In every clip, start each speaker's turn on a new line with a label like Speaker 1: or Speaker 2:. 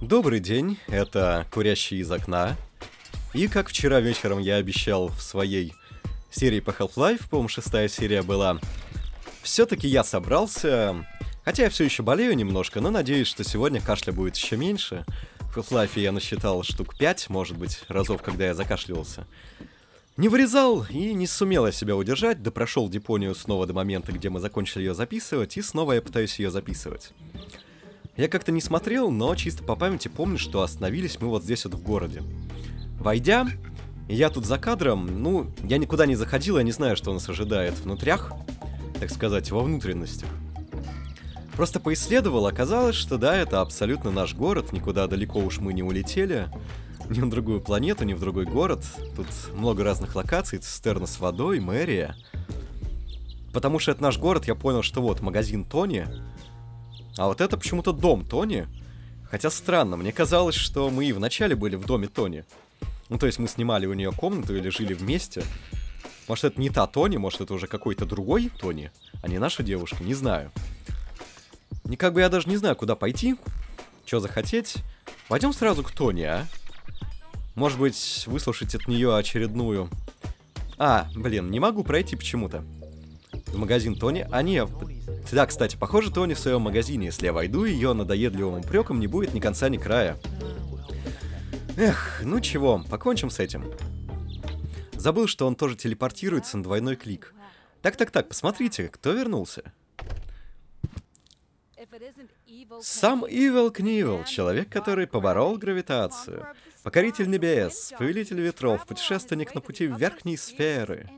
Speaker 1: Добрый день, это «Курящий из окна». И как вчера вечером я обещал в своей серии по Half-Life, по-моему, шестая серия была, все-таки я собрался, хотя я все еще болею немножко, но надеюсь, что сегодня кашля будет еще меньше. В Half-Life я насчитал штук 5, может быть, разов, когда я закашлялся. Не вырезал и не сумел я себя удержать, да прошел Дипонию снова до момента, где мы закончили ее записывать, и снова я пытаюсь ее записывать. Я как-то не смотрел, но чисто по памяти помню, что остановились мы вот здесь вот в городе. Войдя, я тут за кадром, ну, я никуда не заходил, я не знаю, что нас ожидает внутрях, так сказать, во внутренностях. Просто поисследовал, оказалось, что да, это абсолютно наш город, никуда далеко уж мы не улетели, ни на другую планету, ни в другой город. Тут много разных локаций, цистерна с водой, мэрия. Потому что это наш город, я понял, что вот магазин Тони, а вот это почему-то дом Тони. Хотя странно, мне казалось, что мы и вначале были в доме Тони. Ну, то есть мы снимали у нее комнату или жили вместе. Может, это не та Тони, может, это уже какой-то другой Тони, а не наша девушка, не знаю. И как бы я даже не знаю, куда пойти, что захотеть. Пойдем сразу к Тони, а? Может быть, выслушать от нее очередную... А, блин, не могу пройти почему-то в магазин Тони, они... А да, кстати, похоже, Тони в своем магазине. Если я войду, ее надоедливым упреком не будет ни конца, ни края. Эх, ну чего, покончим с этим. Забыл, что он тоже телепортируется на двойной клик. Так-так-так, посмотрите, кто вернулся. Сам Evil Книвел, человек, который поборол гравитацию. Покоритель небес, повелитель ветров, путешественник на пути в верхней сферы.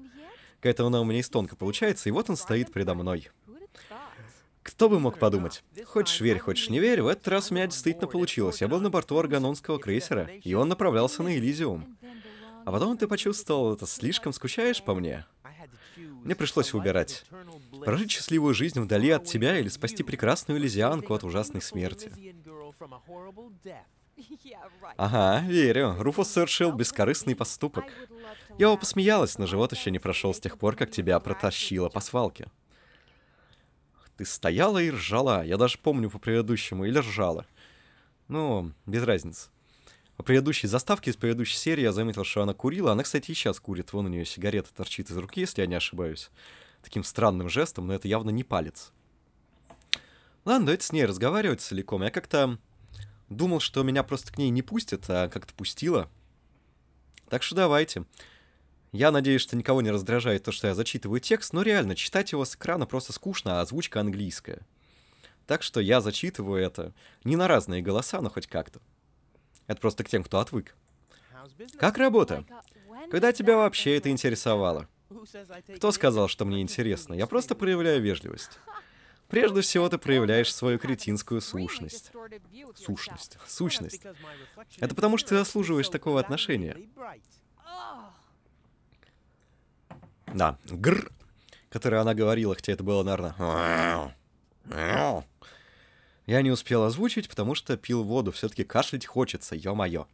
Speaker 1: Какая-то она у меня из тонко получается, и вот он стоит предо мной. Кто бы мог подумать? Хочешь верь, хочешь не верь, в этот раз у меня действительно получилось. Я был на борту арганонского крейсера, и он направлялся на Элизиум. А потом ты почувствовал это, слишком скучаешь по мне? Мне пришлось выбирать. Прожить счастливую жизнь вдали от тебя или спасти прекрасную Элизианку от ужасной смерти. Ага, верю. Руфус совершил бескорыстный поступок. Я его посмеялась, но живот еще не прошел с тех пор, как тебя протащило по свалке. Ты стояла и ржала. Я даже помню по предыдущему. Или ржала. Ну, без разницы. По предыдущей заставке из предыдущей серии я заметил, что она курила. Она, кстати, и сейчас курит. Вон у нее сигарета торчит из руки, если я не ошибаюсь. Таким странным жестом, но это явно не палец. Ладно, давайте с ней разговаривать целиком. Я как-то Думал, что меня просто к ней не пустят, а как-то пустила. Так что давайте. Я надеюсь, что никого не раздражает то, что я зачитываю текст, но реально, читать его с экрана просто скучно, а озвучка английская. Так что я зачитываю это не на разные голоса, но хоть как-то. Это просто к тем, кто отвык. Как работа? Когда тебя вообще это интересовало? Кто сказал, что мне интересно? Я просто проявляю вежливость. Прежде всего, ты проявляешь свою кретинскую сущность. Сущность. Сущность. Это потому, что ты заслуживаешь такого отношения. Да, гр, который она говорила, хотя это было, наверное... Я не успел озвучить, потому что пил воду, все-таки кашлять хочется, ё-моё.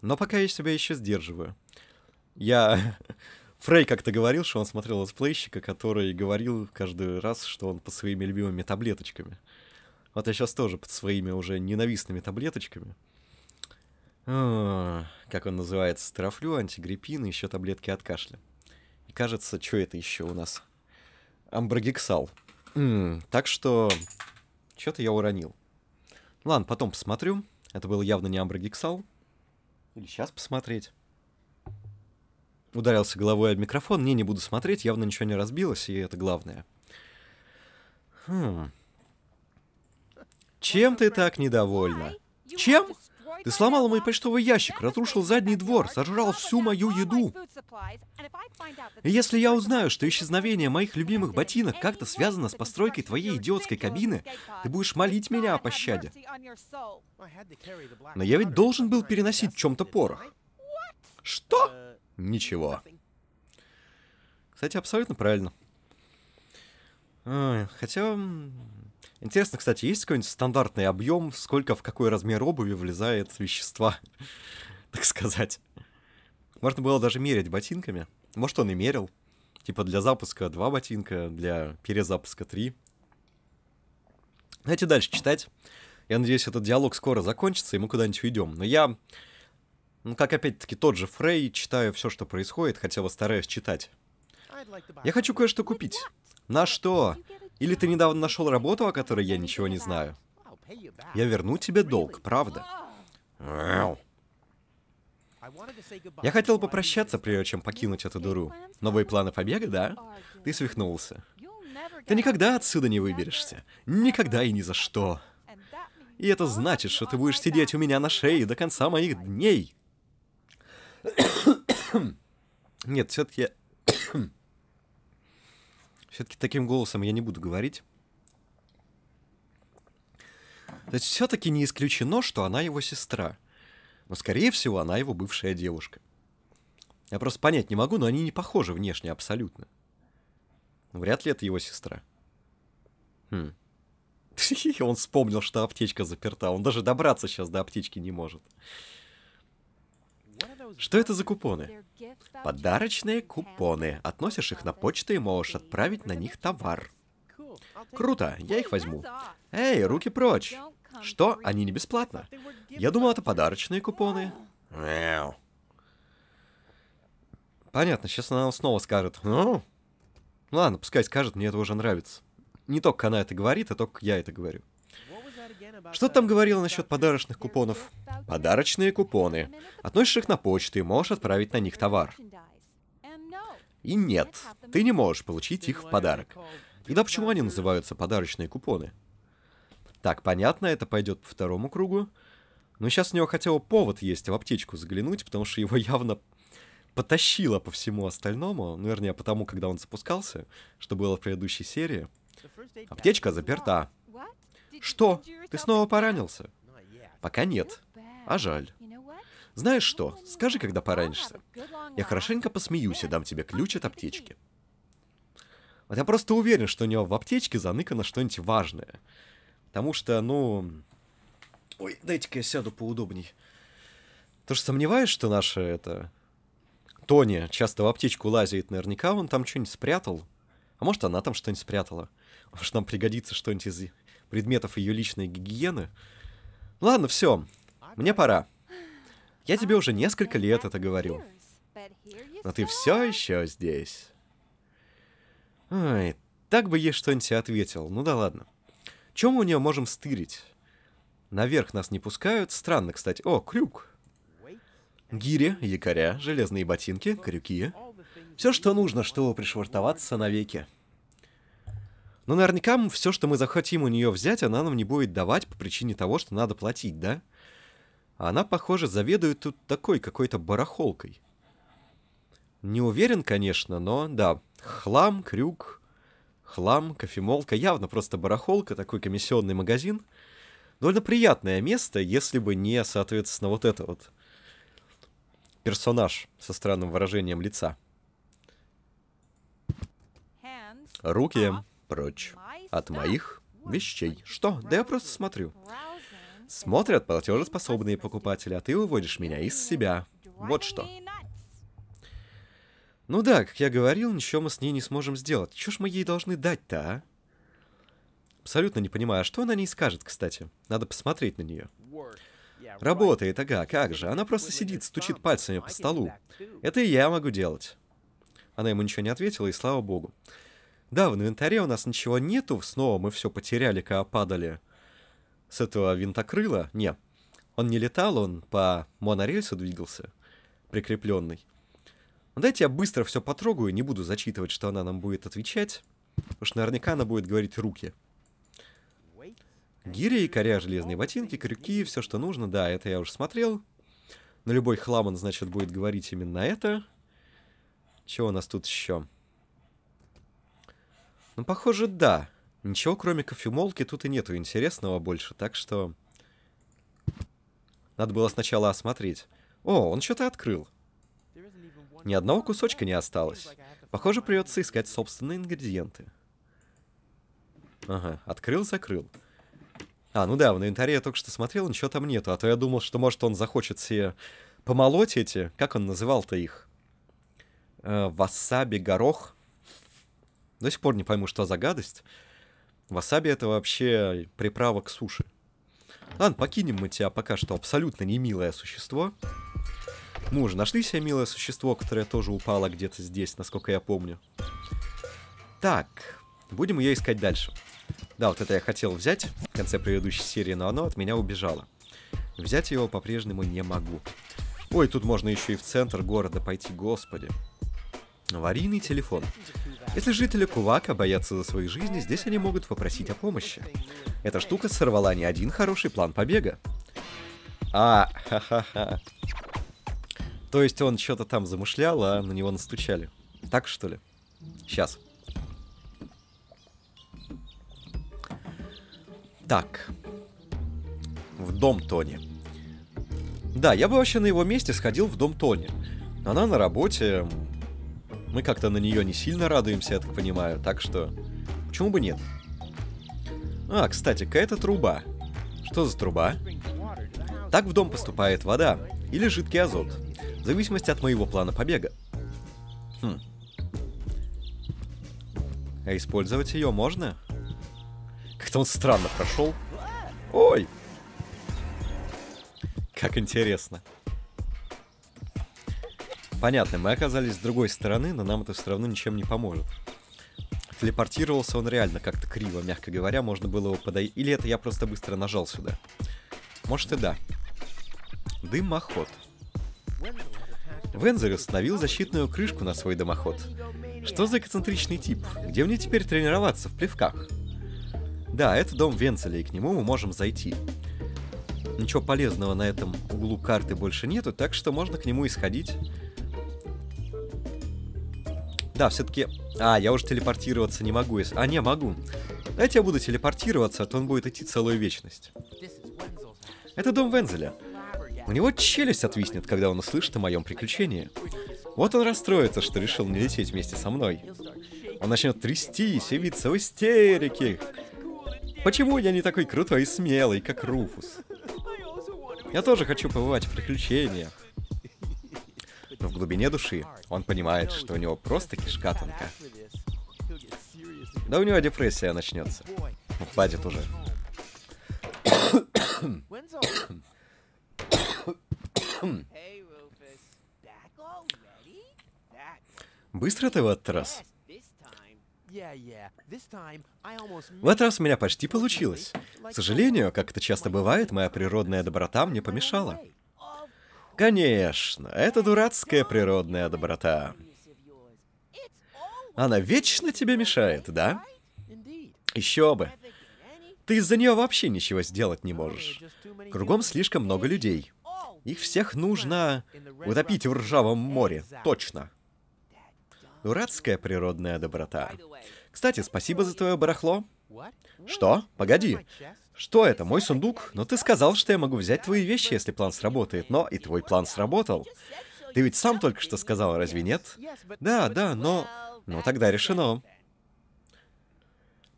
Speaker 1: Но пока я себя еще сдерживаю. Я Фрей как-то говорил, что он смотрел летсплейщика, который говорил каждый раз, что он под своими любимыми таблеточками. Вот я сейчас тоже под своими уже ненавистными таблеточками. О, а, как он называется? Трафлю, антигриппин и еще таблетки от кашля. И кажется, что это еще у нас? Амброгексал. так что... Что-то я уронил. Ладно, потом посмотрю. Это был явно не амброгексал. Или сейчас посмотреть ударился головой об микрофон. Не, не буду смотреть, явно ничего не разбилось, и это главное. Хм. Чем ты так недовольна? Чем? Ты сломала мой почтовый ящик, разрушил задний двор, сожрал всю мою еду. И если я узнаю, что исчезновение моих любимых ботинок как-то связано с постройкой твоей идиотской кабины, ты будешь молить меня о пощаде. Но я ведь должен был переносить в чем-то порох. Что? ничего. Кстати, абсолютно правильно. А, хотя, интересно, кстати, есть какой-нибудь стандартный объем, сколько в какой размер обуви влезает вещества, так сказать. Можно было даже мерить ботинками. Может, он и мерил. Типа для запуска два ботинка, для перезапуска три. Давайте дальше читать. Я надеюсь, этот диалог скоро закончится, и мы куда-нибудь уйдем. Но я ну, как опять-таки тот же Фрей, читаю все, что происходит, хотя бы стараюсь читать. Я хочу кое-что купить. На что? Или ты недавно нашел работу, о которой я ничего не знаю? Я верну тебе долг, правда? Я хотел попрощаться, прежде чем покинуть эту дуру. Новые планы побега, да? Ты свихнулся. Ты никогда отсюда не выберешься. Никогда и ни за что. И это значит, что ты будешь сидеть у меня на шее до конца моих дней. Нет, все-таки... все-таки таким голосом я не буду говорить. То есть все-таки не исключено, что она его сестра. Но, скорее всего, она его бывшая девушка. Я просто понять не могу, но они не похожи внешне абсолютно. Ну, вряд ли это его сестра. Хм. Он вспомнил, что аптечка заперта. Он даже добраться сейчас до аптечки не может. Что это за купоны? Подарочные купоны. Относишь их на почту и можешь отправить на них товар. Круто, я их возьму. Эй, руки прочь! Что? Они не бесплатно. Я думал, это подарочные купоны. Понятно, сейчас она снова скажет. Ну, ладно, пускай скажет, мне это уже нравится. Не только она это говорит, а только я это говорю. Что ты там говорил насчет подарочных купонов? Подарочные купоны. Относишь их на почту и можешь отправить на них товар. И нет, ты не можешь получить их в подарок. И да почему они называются подарочные купоны? Так, понятно, это пойдет по второму кругу. Но сейчас у него хотя бы повод есть в аптечку заглянуть, потому что его явно потащило по всему остальному, ну, вернее, потому, когда он запускался, что было в предыдущей серии. Аптечка заперта. Что? Ты снова поранился? Пока нет. А жаль. Знаешь что, скажи, когда поранишься. Я хорошенько посмеюсь и дам тебе ключ от аптечки. Вот я просто уверен, что у него в аптечке заныкано что-нибудь важное. Потому что, ну... Ой, дайте-ка я сяду поудобней. Ты же сомневаешься, что наша, это... Тони часто в аптечку лазит, наверняка он там что-нибудь спрятал. А может, она там что-нибудь спрятала. Может, нам пригодится что-нибудь из предметов ее личной гигиены. Ладно, все, мне пора. Я тебе уже несколько лет это говорю. Но ты все еще здесь. Ой, так бы ей что-нибудь ответил. Ну да ладно. Чем мы у нее можем стырить? Наверх нас не пускают. Странно, кстати. О, крюк. Гири, якоря, железные ботинки, крюки. Все, что нужно, чтобы пришвартоваться навеки. Но наверняка все, что мы захотим у нее взять, она нам не будет давать по причине того, что надо платить, да? А она, похоже, заведует тут такой какой-то барахолкой. Не уверен, конечно, но да, хлам, крюк, хлам, кофемолка, явно просто барахолка, такой комиссионный магазин. Довольно приятное место, если бы не, соответственно, вот это вот персонаж со странным выражением лица. Руки прочь. От моих вещей. Что? Да я просто смотрю. Смотрят платежеспособные покупатели, а ты выводишь меня из себя. Вот что. Ну да, как я говорил, ничего мы с ней не сможем сделать. Чё ж мы ей должны дать-то, а? Абсолютно не понимаю, а что она не скажет, кстати? Надо посмотреть на нее. Работает, ага, как же. Она просто сидит, стучит пальцами по столу. Это и я могу делать. Она ему ничего не ответила, и слава богу. Да, в инвентаре у нас ничего нету, снова мы все потеряли, когда падали с этого винтокрыла. Не, он не летал, он по монорельсу двигался, прикрепленный. Ну, дайте я быстро все потрогаю, не буду зачитывать, что она нам будет отвечать, потому что наверняка она будет говорить руки. Гири, коря, железные ботинки, крюки, все, что нужно, да, это я уже смотрел. На любой хлам, он, значит, будет говорить именно это. Чего у нас тут еще? Ну, похоже, да. Ничего, кроме кофемолки, тут и нету интересного больше, так что... Надо было сначала осмотреть. О, он что-то открыл. Ни одного кусочка не осталось. Похоже, придется искать собственные ингредиенты. Ага, открыл-закрыл. А, ну да, в инвентаре я только что смотрел, ничего там нету, а то я думал, что может он захочет себе помолоть эти, как он называл-то их? Э, васаби, горох. До сих пор не пойму, что за гадость. Васаби это вообще приправа к суши. Ладно, покинем мы тебя пока что абсолютно не милое существо. Мы уже нашли себе милое существо, которое тоже упало где-то здесь, насколько я помню. Так, будем ее искать дальше. Да, вот это я хотел взять в конце предыдущей серии, но оно от меня убежало. Взять его по-прежнему не могу. Ой, тут можно еще и в центр города пойти, господи. Аварийный телефон. Если жители Кувака боятся за свои жизни, здесь они могут попросить о помощи. Эта штука сорвала не один хороший план побега. А, ха-ха-ха. То есть он что-то там замышлял, а на него настучали. Так что ли? Сейчас. Так. В дом Тони. Да, я бы вообще на его месте сходил в дом Тони. Она на работе, мы как-то на нее не сильно радуемся, я так понимаю, так что почему бы нет? А, кстати, какая-то труба. Что за труба? Так в дом поступает вода или жидкий азот, в зависимости от моего плана побега. Хм. А использовать ее можно? Как-то он странно прошел. Ой! Как интересно понятно, мы оказались с другой стороны, но нам это все равно ничем не поможет. Телепортировался он реально как-то криво, мягко говоря, можно было его подойти. Или это я просто быстро нажал сюда. Может и да. Дымоход. Вензер установил защитную крышку на свой дымоход. Что за эксцентричный тип? Где мне теперь тренироваться в плевках? Да, это дом Венцеля, и к нему мы можем зайти. Ничего полезного на этом углу карты больше нету, так что можно к нему исходить. Да, все-таки... А, я уже телепортироваться не могу. Если... А, не, могу. Давайте я буду телепортироваться, а то он будет идти целую вечность. Это дом Вензеля. У него челюсть отвиснет, когда он услышит о моем приключении. Вот он расстроится, что решил не лететь вместе со мной. Он начнет трястись и виться в истерике. Почему я не такой крутой и смелый, как Руфус? Я тоже хочу побывать в приключениях но в глубине души он понимает, что у него просто кишка тонка. Да у него депрессия начнется. Он хватит уже. Быстро ты в этот раз? В этот раз у меня почти получилось. К сожалению, как это часто бывает, моя природная доброта мне помешала. Конечно, это дурацкая природная доброта. Она вечно тебе мешает, да? Еще бы. Ты из-за нее вообще ничего сделать не можешь. Кругом слишком много людей. Их всех нужно утопить в ржавом море. Точно. Дурацкая природная доброта. Кстати, спасибо за твое барахло. Что? Погоди. Что это, мой сундук? Но ну, ты сказал, что я могу взять твои вещи, если план сработает. Но и твой план сработал. Ты ведь сам только что сказал, разве нет? Да, да, но... Ну тогда решено.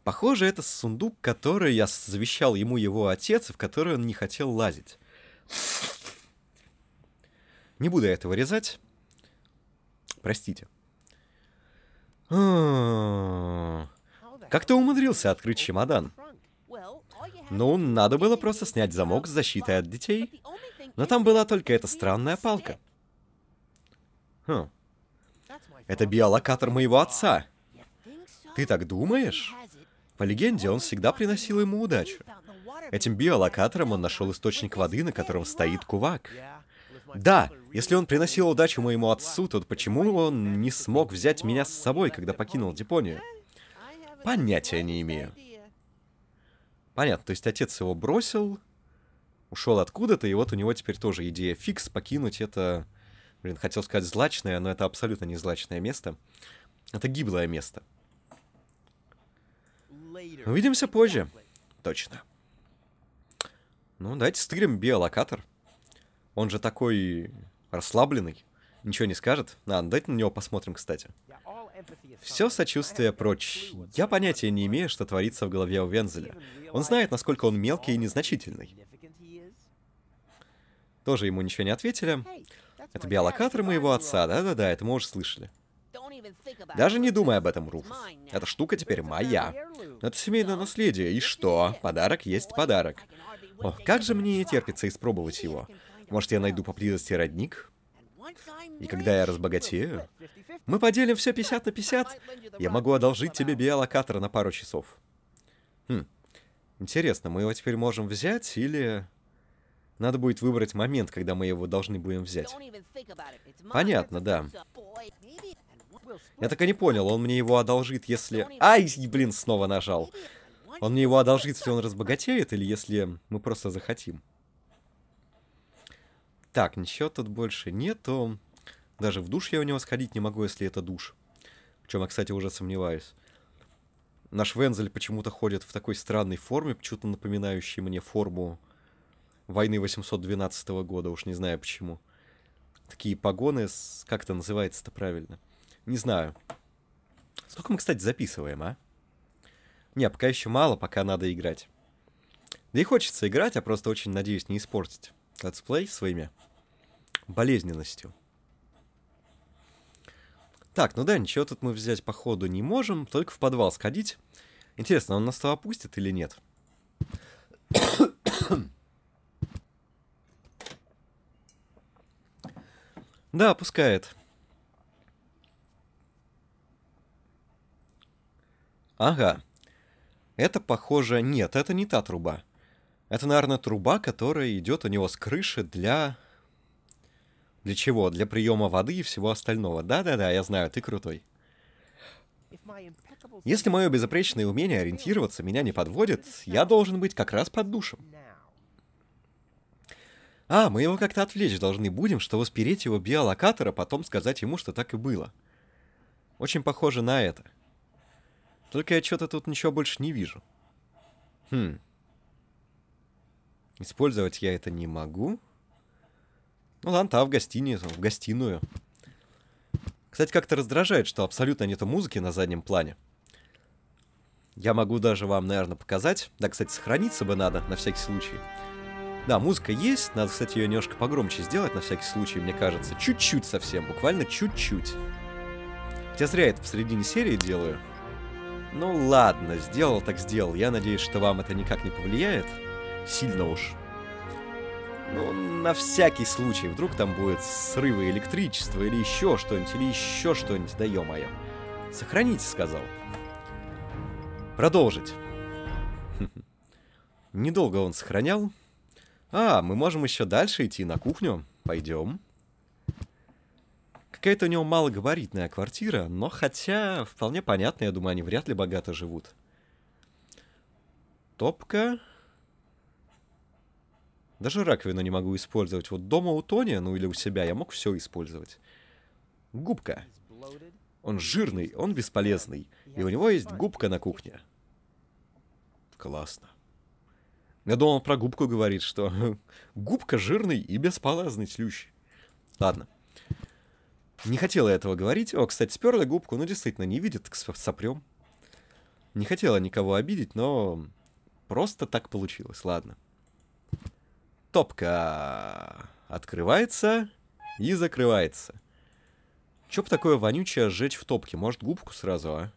Speaker 1: Похоже, это сундук, который я завещал ему его отец, и в который он не хотел лазить. Не буду я это вырезать. Простите. А. Как ты умудрился открыть чемодан? Ну, надо было просто снять замок с защитой от детей. Но там была только эта странная палка. Хм. Это биолокатор моего отца. Ты так думаешь? По легенде, он всегда приносил ему удачу. Этим биолокатором он нашел источник воды, на котором стоит кувак. Да, если он приносил удачу моему отцу, то почему он не смог взять меня с собой, когда покинул Дипонию? Понятия не имею. Понятно, то есть отец его бросил, ушел откуда-то, и вот у него теперь тоже идея фикс покинуть это, блин, хотел сказать злачное, но это абсолютно не злачное место. Это гиблое место. Увидимся позже. Точно. Ну, давайте стырим биолокатор. Он же такой расслабленный. Ничего не скажет. Надо давайте на него посмотрим, кстати. Все сочувствие прочь. Я понятия не имею, что творится в голове у Вензеля. Он знает, насколько он мелкий и незначительный. Тоже ему ничего не ответили. Это биолокатор моего отца, да-да-да, это мы уже слышали. Даже не думай об этом, Руфус. Эта штука теперь моя. Это семейное наследие. И что? Подарок есть подарок. О, как же мне не терпится испробовать его. Может, я найду поблизости родник? И когда я разбогатею, мы поделим все 50 на 50. Я могу одолжить тебе биолокатор на пару часов. Хм. Интересно, мы его теперь можем взять или... Надо будет выбрать момент, когда мы его должны будем взять. Понятно, да. Я так и не понял, он мне его одолжит, если... Ай, блин, снова нажал. Он мне его одолжит, если он разбогатеет, или если мы просто захотим. Так, ничего тут больше нету. Даже в душ я у него сходить не могу, если это душ. В чем я, кстати, уже сомневаюсь. Наш Вензель почему-то ходит в такой странной форме, почему-то напоминающей мне форму войны 812 года, уж не знаю почему. Такие погоны, как это называется-то правильно? Не знаю. Сколько мы, кстати, записываем, а? Не, пока еще мало, пока надо играть. Да и хочется играть, а просто очень надеюсь не испортить летсплей своими болезненностью. Так, ну да, ничего тут мы взять походу не можем, только в подвал сходить. Интересно, он нас то опустит или нет? да, опускает. Ага. Это, похоже... Нет, это не та труба. Это, наверное, труба, которая идет у него с крыши для для чего? Для приема воды и всего остального. Да-да-да, я знаю, ты крутой. Если мое безупречное умение ориентироваться меня не подводит, я должен быть как раз под душем. А, мы его как-то отвлечь должны будем, чтобы спереть его биолокатора, потом сказать ему, что так и было. Очень похоже на это. Только я что-то тут ничего больше не вижу. Хм. Использовать я это не могу. Ну ладно, а в гостиницу, в гостиную. Кстати, как-то раздражает, что абсолютно нету музыки на заднем плане. Я могу даже вам, наверное, показать. Да, кстати, сохраниться бы надо, на всякий случай. Да, музыка есть. Надо, кстати, ее немножко погромче сделать, на всякий случай, мне кажется. Чуть-чуть совсем, буквально чуть-чуть. Хотя зря это в середине серии делаю. Ну ладно, сделал так сделал. Я надеюсь, что вам это никак не повлияет. Сильно уж. Ну, на всякий случай, вдруг там будет срывы электричества или еще что-нибудь, или еще что-нибудь, да ё-моё. Сохраните, сказал. Продолжить. Недолго он сохранял. А, мы можем еще дальше идти на кухню. Пойдем. Какая-то у него малогабаритная квартира, но хотя вполне понятно, я думаю, они вряд ли богато живут. Топка. Даже раковину не могу использовать. Вот дома у Тони, ну или у себя, я мог все использовать. Губка. Он жирный, он бесполезный. И у него есть губка на кухне. Классно. Я думал, про губку говорит, что губка жирный и бесполезный тлющ. Ладно. Не хотела этого говорить. О, кстати, сперла губку, но действительно, не видит, сопрем. Не хотела никого обидеть, но просто так получилось, ладно. Топка открывается и закрывается. Чё бы такое вонючее сжечь в топке? Может, губку сразу, а?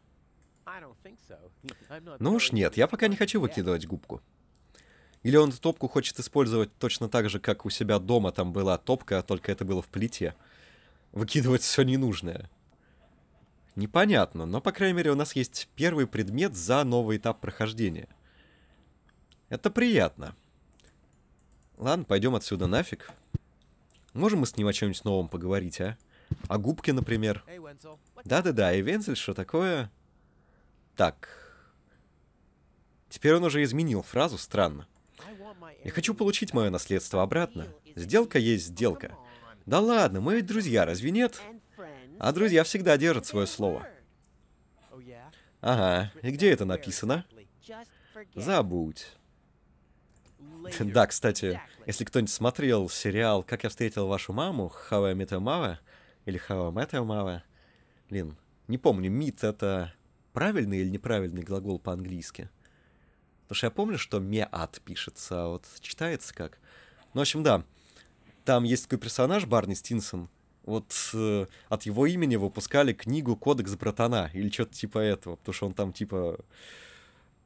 Speaker 1: Ну уж нет, я пока не хочу выкидывать губку. Или он топку хочет использовать точно так же, как у себя дома там была топка, а только это было в плите. Выкидывать все ненужное. Непонятно, но, по крайней мере, у нас есть первый предмет за новый этап прохождения. Это приятно. Ладно, пойдем отсюда нафиг. Можем мы с ним о чем-нибудь новом поговорить, а? О губке, например. Да-да-да, и Вензель, что такое? Так. Теперь он уже изменил фразу, странно. Я хочу получить мое наследство обратно. Сделка есть сделка. Да ладно, мы ведь друзья, разве нет? А друзья всегда держат свое слово. Oh, ага, и где это написано? Забудь. Да, кстати, если кто-нибудь смотрел сериал «Как я встретил вашу маму», «How I Met Your Mama» или «How I Met Your Mama», блин, не помню, «meet» — это правильный или неправильный глагол по-английски? Потому что я помню, что «меат» пишется, а вот читается как. Ну, в общем, да, там есть такой персонаж Барни Стинсон, вот э, от его имени выпускали книгу «Кодекс братана» или что-то типа этого, потому что он там типа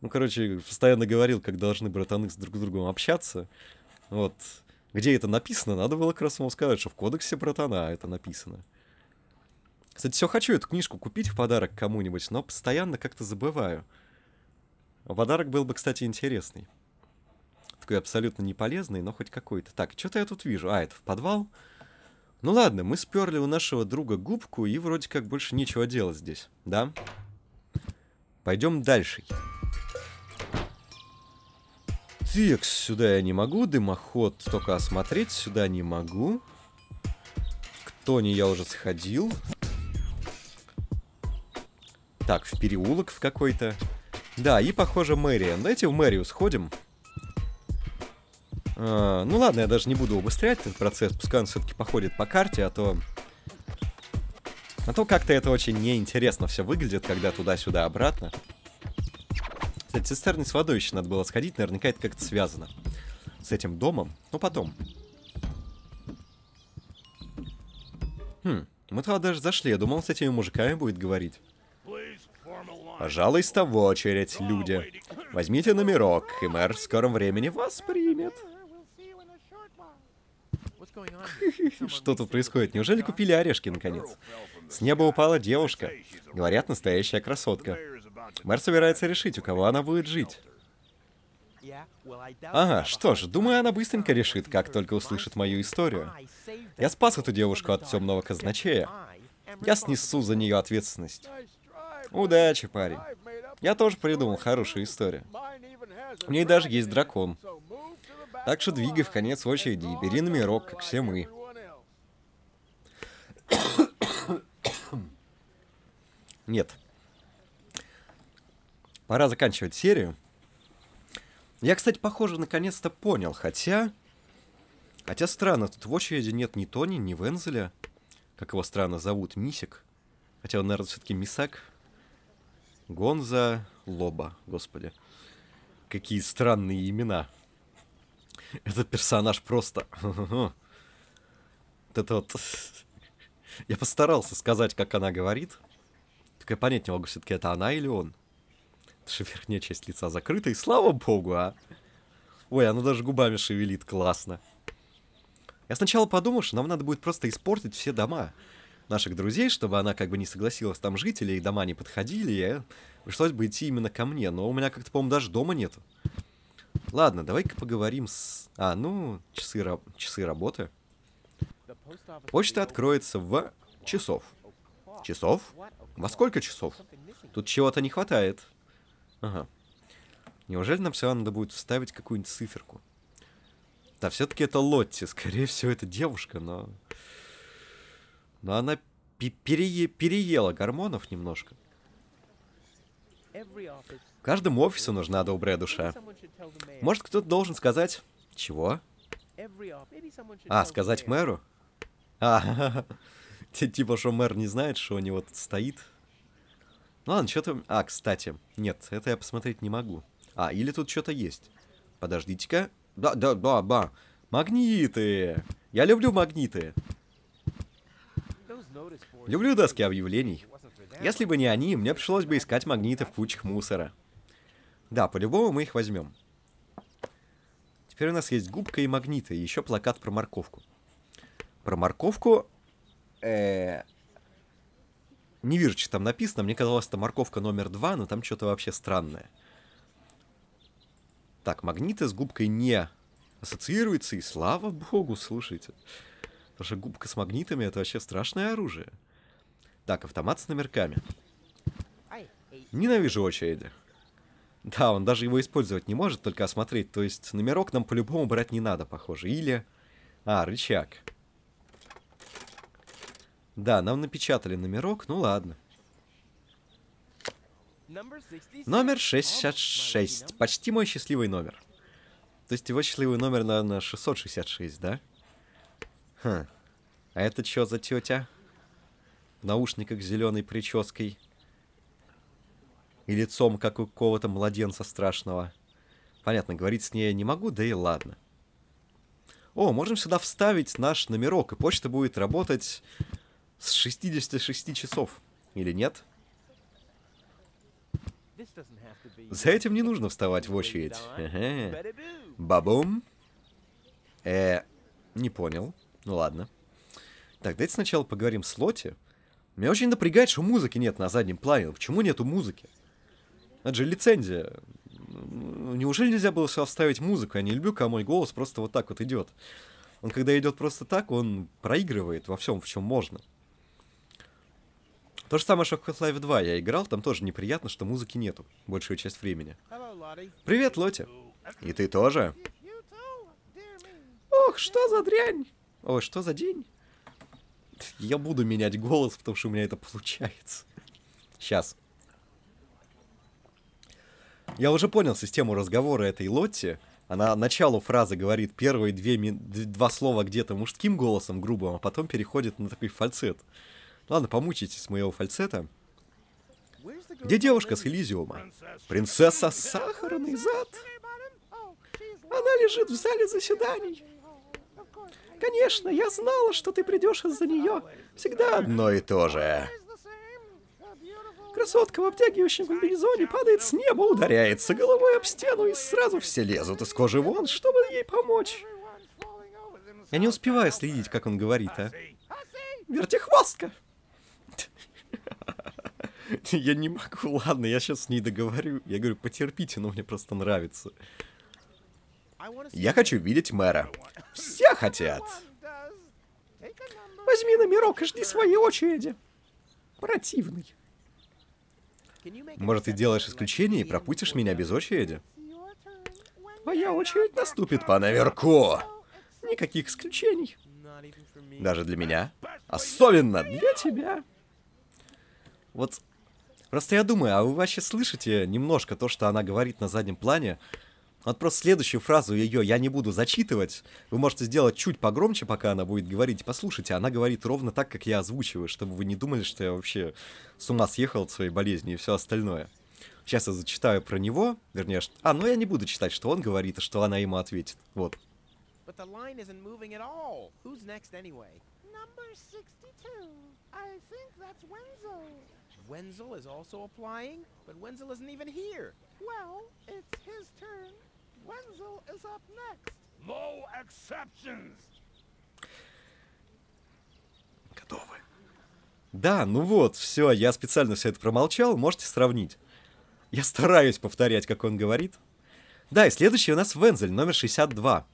Speaker 1: ну, короче, постоянно говорил, как должны братаны с друг с другом общаться. Вот. Где это написано, надо было как ему сказать, что в кодексе братана это написано. Кстати, все хочу эту книжку купить в подарок кому-нибудь, но постоянно как-то забываю. А подарок был бы, кстати, интересный. Такой абсолютно не полезный, но хоть какой-то. Так, что-то я тут вижу. А, это в подвал. Ну ладно, мы сперли у нашего друга губку, и вроде как больше нечего делать здесь, да? Пойдем дальше. Дальше. Так, сюда я не могу. Дымоход только осмотреть. Сюда не могу. К Тони я уже сходил. Так, в переулок в какой-то. Да, и, похоже, Мэрия. Давайте в Мэрию сходим. А, ну ладно, я даже не буду убыстрять этот процесс. Пускай он все-таки походит по карте, а то... А то как-то это очень неинтересно все выглядит, когда туда-сюда обратно. Кстати, цистерны с водой еще надо было сходить, наверняка это как-то связано с этим домом, но ну, потом. Хм, мы туда даже зашли, я думал, с этими мужиками будет говорить. Пожалуйста, в очередь, люди. Возьмите номерок, и мэр в скором времени вас примет. Что тут происходит? Неужели купили орешки, наконец? С неба упала девушка. Говорят, настоящая красотка. Мэр собирается решить, у кого она будет жить. Ага, что ж, думаю, она быстренько решит, как только услышит мою историю. Я спас эту девушку от темного казначея. Я снесу за нее ответственность. Удачи, парень. Я тоже придумал хорошую историю. У ней даже есть дракон. Так что двигай в конец очереди и бери номерок, как все мы. Нет, пора заканчивать серию. Я, кстати, похоже, наконец-то понял, хотя... Хотя странно, тут в очереди нет ни Тони, ни Вензеля. Как его странно зовут, Мисик. Хотя он, наверное, все-таки Мисак. Гонза Лоба, господи. Какие странные имена. Этот персонаж просто... вот это вот... Я постарался сказать, как она говорит. Только я понять не могу, все-таки это она или он. Потому что верхняя часть лица закрыта, и слава богу, а. Ой, оно даже губами шевелит, классно. Я сначала подумал, что нам надо будет просто испортить все дома наших друзей, чтобы она как бы не согласилась там жить, или дома не подходили, и э, пришлось бы идти именно ко мне, но у меня как-то, по-моему, даже дома нету. Ладно, давай-ка поговорим с... А, ну, часы, ра, часы работы. Почта откроется в часов. Часов? Во сколько часов? Тут чего-то не хватает. Ага. Неужели нам все надо будет вставить какую-нибудь циферку? Да, все-таки это Лотти. Скорее всего, это девушка, но... Но она перее... переела гормонов немножко. Каждому офису нужна добрая душа. Может, кто-то должен сказать... Чего? А, сказать мэру? А, типа, что мэр не знает, что у него тут стоит ну ладно, что то А, кстати, нет, это я посмотреть не могу. А, или тут что-то есть. Подождите-ка. Да, да, да, ба. Магниты! Я люблю магниты. Люблю доски объявлений. Если бы не они, мне пришлось бы искать магниты в кучах мусора. Да, по-любому мы их возьмем. Теперь у нас есть губка и магниты, и еще плакат про морковку. Про морковку... Э не вижу, что там написано. Мне казалось, это морковка номер два, но там что-то вообще странное. Так, магниты с губкой не ассоциируются, и слава богу, слушайте. Потому что губка с магнитами — это вообще страшное оружие. Так, автомат с номерками. Ненавижу очереди. Да, он даже его использовать не может, только осмотреть. То есть номерок нам по-любому брать не надо, похоже. Или... А, рычаг. Да, нам напечатали номерок, ну ладно. Номер 66. Почти мой счастливый номер. То есть его счастливый номер, наверное, 666, да? Ха. А это что за тетя? В наушниках с зеленой прической. И лицом, как у кого то младенца страшного. Понятно, говорить с ней я не могу, да и ладно. О, можем сюда вставить наш номерок, и почта будет работать с 66 часов, или нет? За этим не нужно вставать в очередь. Ага. Бабум. Э, не понял. Ну ладно. Так, давайте сначала поговорим с Лоти. Меня очень напрягает, что музыки нет на заднем плане. Почему нету музыки? Это же лицензия. Неужели нельзя было сюда вставить музыку? Я не люблю, когда мой голос просто вот так вот идет. Он когда идет просто так, он проигрывает во всем, в чем можно. То же самое, что в Half-Life 2 я играл, там тоже неприятно, что музыки нету большую часть времени. Привет, Лоти. И ты тоже? Ох, что за дрянь! Ой, что за день? Я буду менять голос, потому что у меня это получается. Сейчас. Я уже понял систему разговора этой Лотти. Она началу фразы говорит первые две, два слова где-то мужским голосом грубым, а потом переходит на такой фальцет. Ладно, помучайтесь с моего фальцета. Где девушка с Элизиума? Принцесса Сахарный зад? Она лежит в зале заседаний. Конечно, я знала, что ты придешь из-за нее. Всегда одно и то же. Красотка в обтягивающем комбинезоне падает с неба, ударяется головой об стену, и сразу все лезут из кожи вон, чтобы ей помочь. Я не успеваю следить, как он говорит, а. Вертихвостка! Я не могу, ладно, я сейчас с ней договорю. Я говорю, потерпите, но мне просто нравится. Я хочу видеть мэра. Все хотят. Возьми номерок и жди своей очереди. Противный. Может, ты делаешь исключение и пропустишь меня без очереди? Твоя очередь наступит по номерку. Никаких исключений. Даже для меня. Особенно для тебя. Вот просто я думаю, а вы вообще слышите немножко то, что она говорит на заднем плане? Вот просто следующую фразу ее я не буду зачитывать. Вы можете сделать чуть погромче, пока она будет говорить. Послушайте, она говорит ровно так, как я озвучиваю, чтобы вы не думали, что я вообще с ума съехал от своей болезни и все остальное. Сейчас я зачитаю про него, вернее, что... а, ну я не буду читать, что он говорит и что она ему ответит. Вот. But the line isn't moving at all. Who's next anyway? Number 62. I think that's Wenzel. Wenzel is also applying, but Wenzel isn't even here. Well, it's his turn. Wenzel is up next. No exceptions. Готовы. Да, ну вот, все, я специально все это промолчал, можете сравнить. Я стараюсь повторять, как он говорит. Да, и следующий у нас Вензель, номер 62.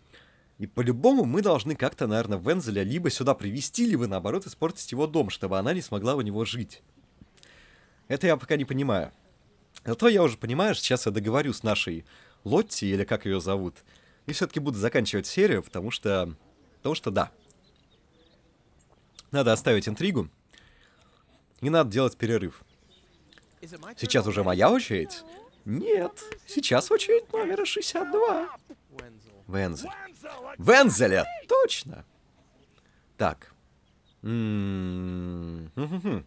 Speaker 1: И по-любому мы должны как-то, наверное, Вензеля либо сюда привести, либо наоборот испортить его дом, чтобы она не смогла у него жить. Это я пока не понимаю. Зато я уже понимаю, что сейчас я договорю с нашей Лотти, или как ее зовут, и все-таки буду заканчивать серию, потому что... Потому что да. Надо оставить интригу. И надо делать перерыв. Сейчас уже моя очередь? Нет, сейчас очередь номера 62. Вензель. Вензеля! Точно! Так. М м-м-м.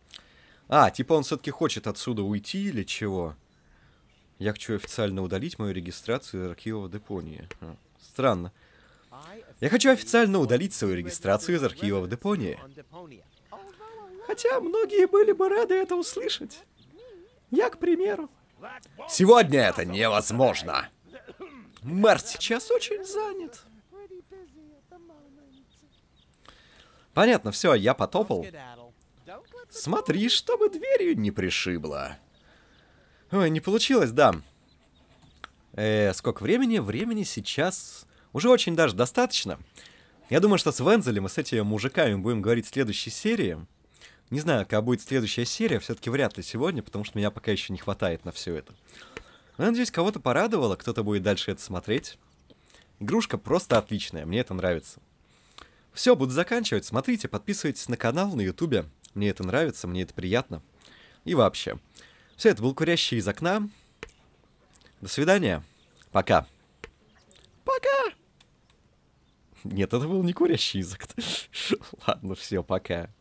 Speaker 1: А, типа он все-таки хочет отсюда уйти или чего? Я хочу официально удалить мою регистрацию из архива Депонии. А, странно. Я хочу официально удалить свою регистрацию из архива в Депонии. Хотя многие были бы рады это услышать. Я, к примеру. Сегодня это невозможно. Мэр сейчас очень занят. Понятно, все, я потопал. Смотри, чтобы дверью не пришибло. Ой, не получилось, да. Э, сколько времени? Времени сейчас уже очень даже достаточно. Я думаю, что с Вензелем и с этими мужиками будем говорить в следующей серии. Не знаю, какая будет следующая серия, все-таки вряд ли сегодня, потому что меня пока еще не хватает на все это. Но, надеюсь, кого-то порадовало, кто-то будет дальше это смотреть. Игрушка просто отличная, мне это нравится. Все, буду заканчивать. Смотрите, подписывайтесь на канал на ютубе. Мне это нравится, мне это приятно. И вообще. Все, это был «Курящий из окна». До свидания. Пока. Пока! Нет, это был не «Курящий из окна». Ладно, все, пока.